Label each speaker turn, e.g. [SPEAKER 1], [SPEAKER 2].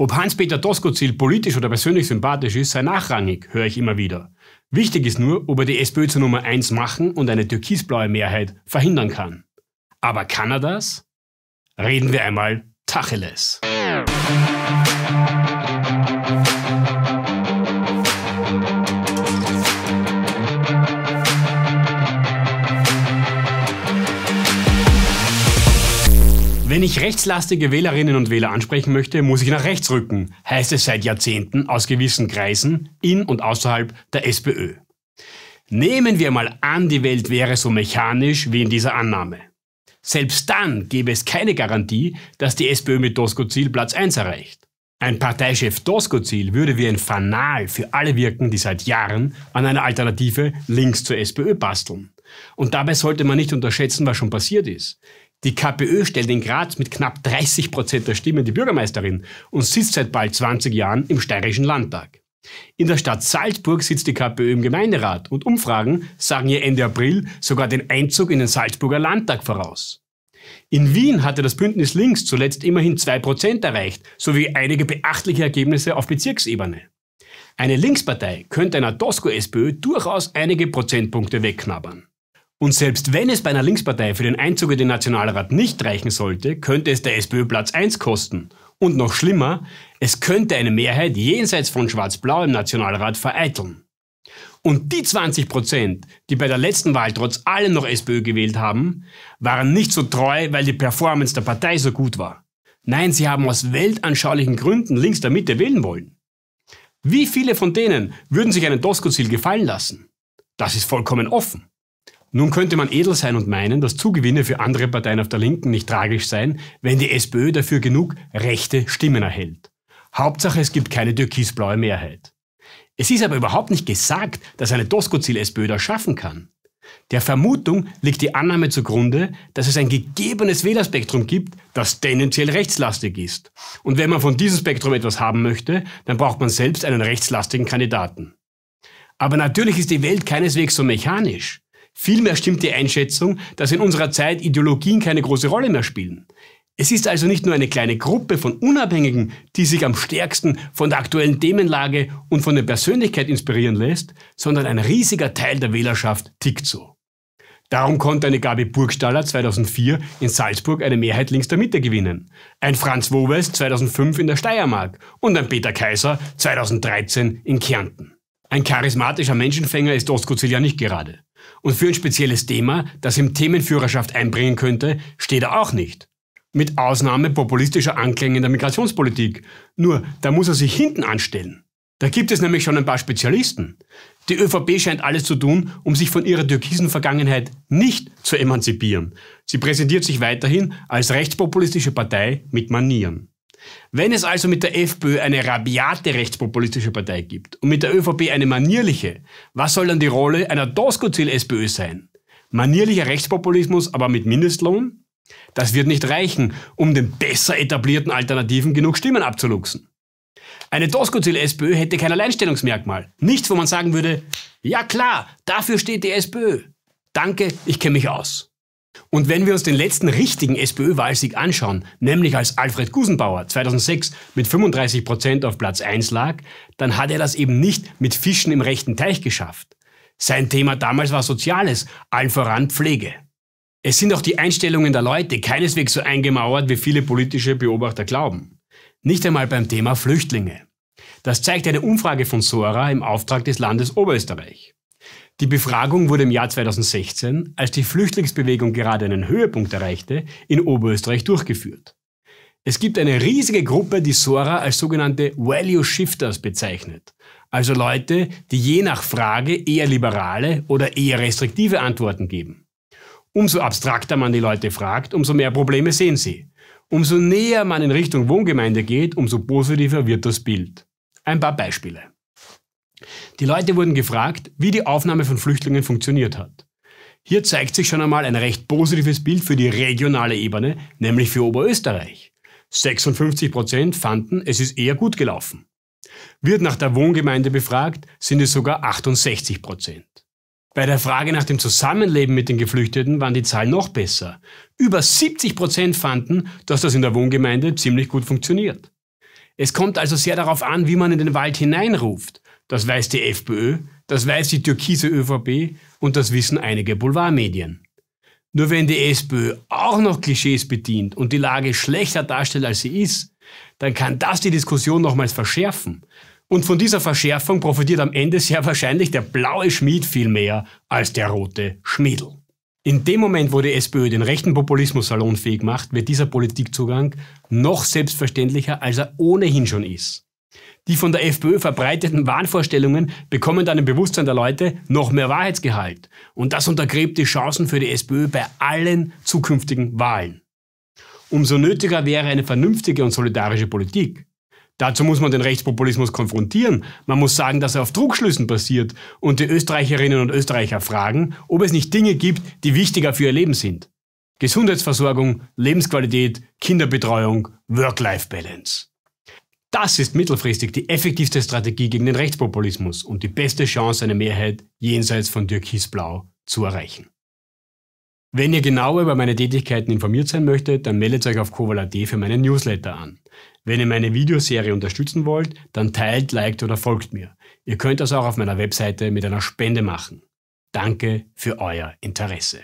[SPEAKER 1] Ob Hans-Peter Doskozil politisch oder persönlich sympathisch ist, sei nachrangig, höre ich immer wieder. Wichtig ist nur, ob er die SPÖ zur Nummer 1 machen und eine türkisblaue Mehrheit verhindern kann. Aber kann er das? Reden wir einmal Tacheles. Wenn ich rechtslastige Wählerinnen und Wähler ansprechen möchte, muss ich nach rechts rücken, heißt es seit Jahrzehnten aus gewissen Kreisen in und außerhalb der SPÖ. Nehmen wir mal an, die Welt wäre so mechanisch wie in dieser Annahme. Selbst dann gäbe es keine Garantie, dass die SPÖ mit Doskozil Platz 1 erreicht. Ein Parteichef Doskozil würde wie ein Fanal für alle wirken, die seit Jahren an einer Alternative links zur SPÖ basteln. Und dabei sollte man nicht unterschätzen, was schon passiert ist. Die KPÖ stellt in Graz mit knapp 30 Prozent der Stimmen die Bürgermeisterin und sitzt seit bald 20 Jahren im steirischen Landtag. In der Stadt Salzburg sitzt die KPÖ im Gemeinderat und Umfragen sagen ihr Ende April sogar den Einzug in den Salzburger Landtag voraus. In Wien hatte das Bündnis Links zuletzt immerhin 2% erreicht, sowie einige beachtliche Ergebnisse auf Bezirksebene. Eine Linkspartei könnte einer Tosco-SPÖ durchaus einige Prozentpunkte wegknabbern. Und selbst wenn es bei einer Linkspartei für den Einzug in den Nationalrat nicht reichen sollte, könnte es der SPÖ Platz 1 kosten. Und noch schlimmer, es könnte eine Mehrheit jenseits von Schwarz-Blau im Nationalrat vereiteln. Und die 20 Prozent, die bei der letzten Wahl trotz allem noch SPÖ gewählt haben, waren nicht so treu, weil die Performance der Partei so gut war. Nein, sie haben aus weltanschaulichen Gründen links der Mitte wählen wollen. Wie viele von denen würden sich einen Doskozil gefallen lassen? Das ist vollkommen offen. Nun könnte man edel sein und meinen, dass Zugewinne für andere Parteien auf der Linken nicht tragisch seien, wenn die SPÖ dafür genug rechte Stimmen erhält. Hauptsache, es gibt keine türkisblaue Mehrheit. Es ist aber überhaupt nicht gesagt, dass eine Doskozil-SPÖ das schaffen kann. Der Vermutung liegt die Annahme zugrunde, dass es ein gegebenes Wählerspektrum gibt, das tendenziell rechtslastig ist. Und wenn man von diesem Spektrum etwas haben möchte, dann braucht man selbst einen rechtslastigen Kandidaten. Aber natürlich ist die Welt keineswegs so mechanisch. Vielmehr stimmt die Einschätzung, dass in unserer Zeit Ideologien keine große Rolle mehr spielen. Es ist also nicht nur eine kleine Gruppe von Unabhängigen, die sich am stärksten von der aktuellen Themenlage und von der Persönlichkeit inspirieren lässt, sondern ein riesiger Teil der Wählerschaft tickt so. Darum konnte eine Gabi Burgstaller 2004 in Salzburg eine Mehrheit links der Mitte gewinnen, ein Franz Wowes 2005 in der Steiermark und ein Peter Kaiser 2013 in Kärnten. Ein charismatischer Menschenfänger ist Oskuzil ja nicht gerade. Und für ein spezielles Thema, das ihm Themenführerschaft einbringen könnte, steht er auch nicht. Mit Ausnahme populistischer Anklänge in der Migrationspolitik. Nur, da muss er sich hinten anstellen. Da gibt es nämlich schon ein paar Spezialisten. Die ÖVP scheint alles zu tun, um sich von ihrer türkisen Vergangenheit nicht zu emanzipieren. Sie präsentiert sich weiterhin als rechtspopulistische Partei mit Manieren. Wenn es also mit der FPÖ eine rabiate rechtspopulistische Partei gibt und mit der ÖVP eine manierliche, was soll dann die Rolle einer Doskozil-SPÖ sein? Manierlicher Rechtspopulismus, aber mit Mindestlohn? Das wird nicht reichen, um den besser etablierten Alternativen genug Stimmen abzuluxen. Eine Doskozil-SPÖ hätte kein Alleinstellungsmerkmal. Nichts, wo man sagen würde, ja klar, dafür steht die SPÖ. Danke, ich kenne mich aus. Und wenn wir uns den letzten richtigen SPÖ-Wahlsieg anschauen, nämlich als Alfred Gusenbauer 2006 mit 35 Prozent auf Platz 1 lag, dann hat er das eben nicht mit Fischen im rechten Teich geschafft. Sein Thema damals war Soziales, allen voran Pflege. Es sind auch die Einstellungen der Leute keineswegs so eingemauert, wie viele politische Beobachter glauben. Nicht einmal beim Thema Flüchtlinge. Das zeigt eine Umfrage von Sora im Auftrag des Landes Oberösterreich. Die Befragung wurde im Jahr 2016, als die Flüchtlingsbewegung gerade einen Höhepunkt erreichte, in Oberösterreich durchgeführt. Es gibt eine riesige Gruppe, die Sora als sogenannte Value Shifters bezeichnet. Also Leute, die je nach Frage eher liberale oder eher restriktive Antworten geben. Umso abstrakter man die Leute fragt, umso mehr Probleme sehen sie. Umso näher man in Richtung Wohngemeinde geht, umso positiver wird das Bild. Ein paar Beispiele. Die Leute wurden gefragt, wie die Aufnahme von Flüchtlingen funktioniert hat. Hier zeigt sich schon einmal ein recht positives Bild für die regionale Ebene, nämlich für Oberösterreich. 56 Prozent fanden, es ist eher gut gelaufen. Wird nach der Wohngemeinde befragt, sind es sogar 68 Prozent. Bei der Frage nach dem Zusammenleben mit den Geflüchteten waren die Zahlen noch besser. Über 70 Prozent fanden, dass das in der Wohngemeinde ziemlich gut funktioniert. Es kommt also sehr darauf an, wie man in den Wald hineinruft. Das weiß die FPÖ, das weiß die türkise ÖVP und das wissen einige Boulevardmedien. Nur wenn die SPÖ auch noch Klischees bedient und die Lage schlechter darstellt, als sie ist, dann kann das die Diskussion nochmals verschärfen. Und von dieser Verschärfung profitiert am Ende sehr wahrscheinlich der blaue Schmied viel mehr als der rote Schmiedel. In dem Moment, wo die SPÖ den rechten Populismus salonfähig macht, wird dieser Politikzugang noch selbstverständlicher, als er ohnehin schon ist. Die von der FPÖ verbreiteten Wahnvorstellungen bekommen dann im Bewusstsein der Leute noch mehr Wahrheitsgehalt. Und das untergräbt die Chancen für die SPÖ bei allen zukünftigen Wahlen. Umso nötiger wäre eine vernünftige und solidarische Politik. Dazu muss man den Rechtspopulismus konfrontieren. Man muss sagen, dass er auf Druckschlüssen basiert und die Österreicherinnen und Österreicher fragen, ob es nicht Dinge gibt, die wichtiger für ihr Leben sind. Gesundheitsversorgung, Lebensqualität, Kinderbetreuung, Work-Life-Balance. Das ist mittelfristig die effektivste Strategie gegen den Rechtspopulismus und die beste Chance, eine Mehrheit jenseits von Dirk Blau zu erreichen. Wenn ihr genauer über meine Tätigkeiten informiert sein möchtet, dann meldet euch auf Kovala.at für meinen Newsletter an. Wenn ihr meine Videoserie unterstützen wollt, dann teilt, liked oder folgt mir. Ihr könnt das auch auf meiner Webseite mit einer Spende machen. Danke für euer Interesse.